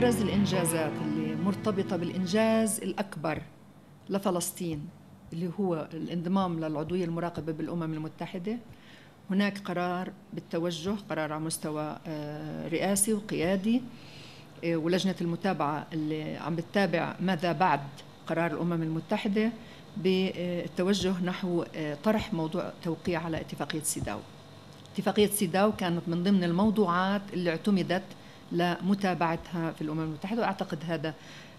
أبرز الإنجازات اللي مرتبطة بالإنجاز الأكبر لفلسطين اللي هو الانضمام للعضوية المراقبة بالأمم المتحدة هناك قرار بالتوجه قرار على مستوى آه، رئاسي وقيادي آه، ولجنة المتابعة اللي عم بتتابع ماذا بعد قرار الأمم المتحدة بالتوجه نحو آه، طرح موضوع توقيع على اتفاقية سيداو اتفاقية سيداو كانت من ضمن الموضوعات اللي اعتمدت لمتابعتها في الامم المتحده واعتقد هذا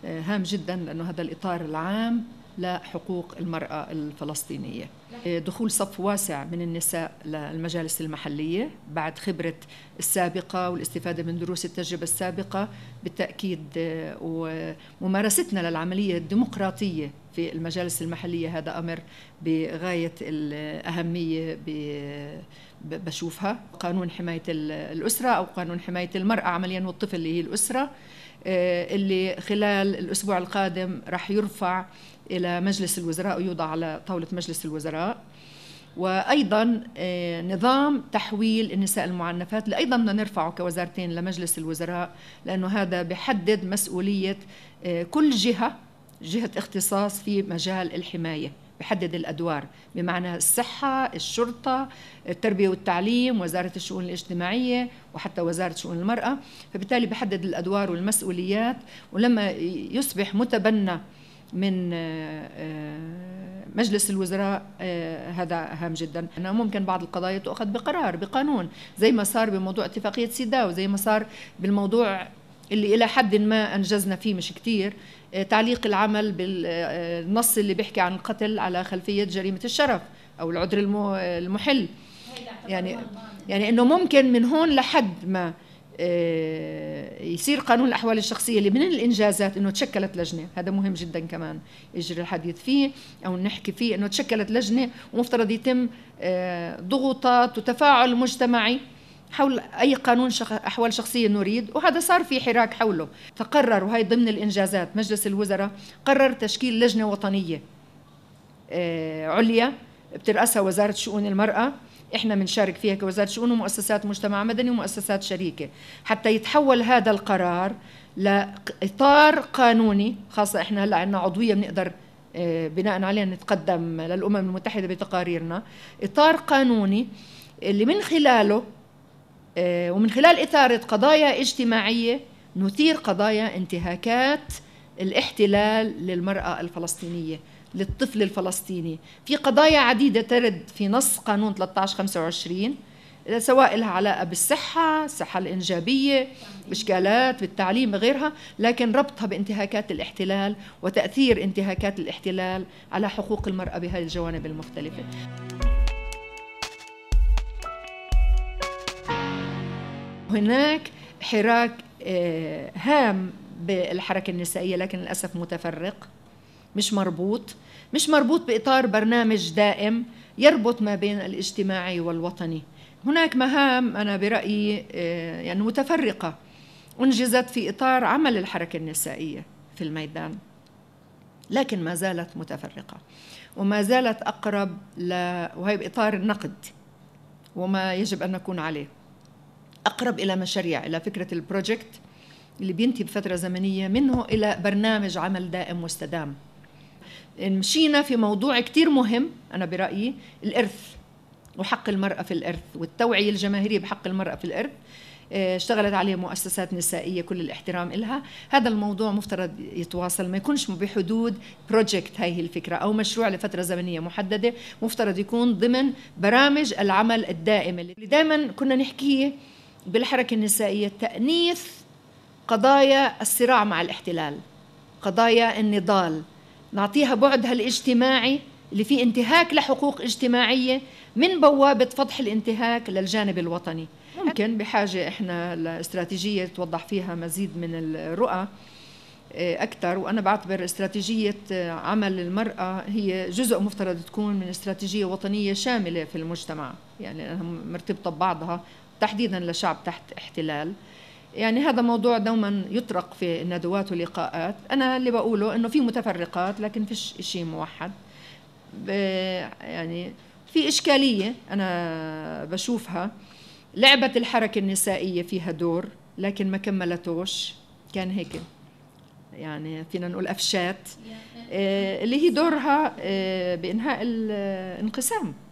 آه، هام جدا لانه هذا الاطار العام لحقوق المرأة الفلسطينية إيه، دخول صف واسع من النساء للمجالس المحلية بعد خبرة السابقة والاستفادة من دروس التجربة السابقة بالتأكيد إيه، وممارستنا للعملية الديمقراطية في المجالس المحلية هذا أمر بغاية الأهمية بشوفها قانون حماية الأسرة أو قانون حماية المرأة عمليا والطفل اللي هي الأسرة آه، اللي خلال الأسبوع القادم رح يرفع إلى مجلس الوزراء ويوضع على طاولة مجلس الوزراء وايضا آه، نظام تحويل النساء المعنفات اللي ايضا بدنا نرفعه كوزارتين لمجلس الوزراء لانه هذا بحدد مسؤوليه آه، كل جهه جهه اختصاص في مجال الحمايه بحدد الادوار بمعنى الصحه الشرطه التربيه والتعليم وزاره الشؤون الاجتماعيه وحتى وزاره شؤون المراه فبالتالي بحدد الادوار والمسؤوليات ولما يصبح متبنى من آه، مجلس الوزراء آه، هذا هام جدا أنا ممكن بعض القضايا تؤخذ بقرار بقانون زي ما صار بموضوع اتفاقية سيداو زي ما صار بالموضوع اللي إلى حد ما أنجزنا فيه مش كتير آه، تعليق العمل بالنص اللي بيحكي عن القتل على خلفية جريمة الشرف أو العذر المحل يعني يعني انه ممكن من هون لحد ما آه، يصير قانون الاحوال الشخصيه اللي من الانجازات انه تشكلت لجنه هذا مهم جدا كمان يجري الحديث فيه او نحكي فيه انه تشكلت لجنه ومفترض يتم آه، ضغوطات وتفاعل مجتمعي حول أي قانون شخ... أحوال شخصية نريد وهذا صار في حراك حوله فقرر وهي ضمن الإنجازات مجلس الوزراء قرر تشكيل لجنة وطنية آه، عليا بترأسها وزارة شؤون المرأة احنا بنشارك فيها كوزاره شؤون ومؤسسات مجتمع مدني ومؤسسات شريكه حتى يتحول هذا القرار لاطار قانوني خاصه احنا هلا عندنا عضويه بنقدر آه، بناء عليها نتقدم للامم المتحده بتقاريرنا اطار قانوني اللي من خلاله آه، ومن خلال إثارة قضايا اجتماعية نثير قضايا انتهاكات الاحتلال للمرأة الفلسطينية للطفل الفلسطيني في قضايا عديدة ترد في نص قانون 1325 سواء لها علاقة بالصحة الصحة الإنجابية إشكالات بالتعليم وغيرها لكن ربطها بانتهاكات الاحتلال وتأثير انتهاكات الاحتلال على حقوق المرأة بهذه الجوانب المختلفة هناك حراك آه، هام بالحركة النسائية لكن للأسف متفرق مش مربوط مش مربوط بإطار برنامج دائم يربط ما بين الاجتماعي والوطني هناك مهام أنا برأيي آه، يعني متفرقة أنجزت في إطار عمل الحركة النسائية في الميدان لكن ما زالت متفرقة وما زالت أقرب ل... وهي بإطار النقد وما يجب أن نكون عليه اقرب الى مشاريع الى فكره البروجكت اللي بينتهي بفتره زمنيه منه الى برنامج عمل دائم مستدام مشينا في موضوع كتير مهم انا برايي الارث وحق المراه في الارث والتوعيه الجماهيريه بحق المراه في الارث آه، اشتغلت عليه مؤسسات نسائية كل الاحترام إلها هذا الموضوع مفترض يتواصل ما يكونش بحدود بروجكت هاي الفكرة أو مشروع لفترة زمنية محددة مفترض يكون ضمن برامج العمل الدائمة اللي دائما كنا نحكيه بالحركة النسائية تأنيث قضايا الصراع مع الاحتلال قضايا النضال نعطيها بعدها الاجتماعي اللي فيه انتهاك لحقوق اجتماعية من بوابة فضح الانتهاك للجانب الوطني ممكن بحاجة إحنا لاستراتيجية توضح فيها مزيد من الرؤى آه، اكثر وانا بعتبر استراتيجيه آه، عمل المراه هي جزء مفترض تكون من استراتيجيه وطنيه شامله في المجتمع يعني لانها مرتبطه ببعضها تحديدا لشعب تحت احتلال يعني هذا موضوع دوما يطرق في الندوات واللقاءات انا اللي بقوله انه في متفرقات لكن فيش شيء موحد يعني في اشكاليه انا بشوفها لعبت الحركه النسائيه فيها دور لكن ما كملتوش كان هيك يعني فينا نقول أفشات آه، اللي هي دورها آه، بانهاء الانقسام